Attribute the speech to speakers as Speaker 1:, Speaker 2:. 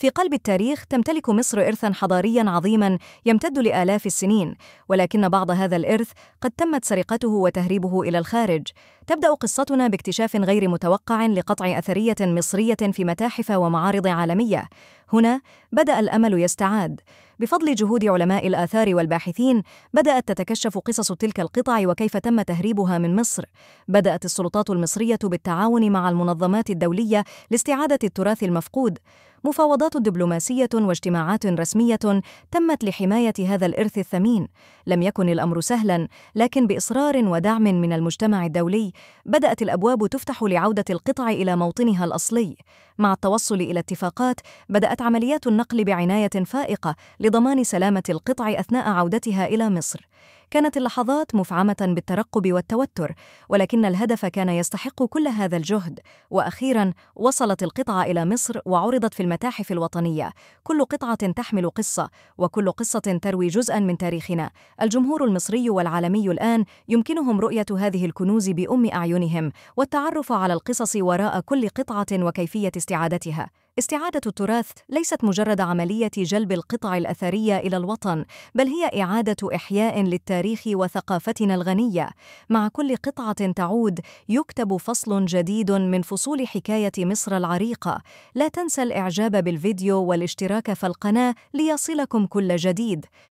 Speaker 1: في قلب التاريخ تمتلك مصر إرثا حضاريا عظيما يمتد لآلاف السنين، ولكن بعض هذا الإرث قد تمت سرقته وتهريبه إلى الخارج. تبدأ قصتنا باكتشاف غير متوقع لقطع أثرية مصرية في متاحف ومعارض عالمية. هنا بدأ الأمل يستعاد. بفضل جهود علماء الآثار والباحثين بدأت تتكشف قصص تلك القطع وكيف تم تهريبها من مصر بدأت السلطات المصرية بالتعاون مع المنظمات الدولية لاستعادة التراث المفقود مفاوضات دبلوماسية واجتماعات رسمية تمت لحماية هذا الإرث الثمين. لم يكن الأمر سهلاً، لكن بإصرار ودعم من المجتمع الدولي، بدأت الأبواب تفتح لعودة القطع إلى موطنها الأصلي. مع التوصل إلى اتفاقات، بدأت عمليات النقل بعناية فائقة لضمان سلامة القطع أثناء عودتها إلى مصر. كانت اللحظات مفعمة بالترقب والتوتر، ولكن الهدف كان يستحق كل هذا الجهد، وأخيراً وصلت القطعة إلى مصر وعرضت في المتاحف الوطنية، كل قطعة تحمل قصة، وكل قصة تروي جزءاً من تاريخنا. الجمهور المصري والعالمي الآن يمكنهم رؤية هذه الكنوز بأم أعينهم، والتعرف على القصص وراء كل قطعة وكيفية استعادتها. استعادة التراث ليست مجرد عملية جلب القطع الأثرية إلى الوطن، بل هي إعادة إحياء للتاريخ وثقافتنا الغنية. مع كل قطعة تعود يكتب فصل جديد من فصول حكاية مصر العريقة. لا تنسى الإعجاب بالفيديو والاشتراك في القناة ليصلكم كل جديد.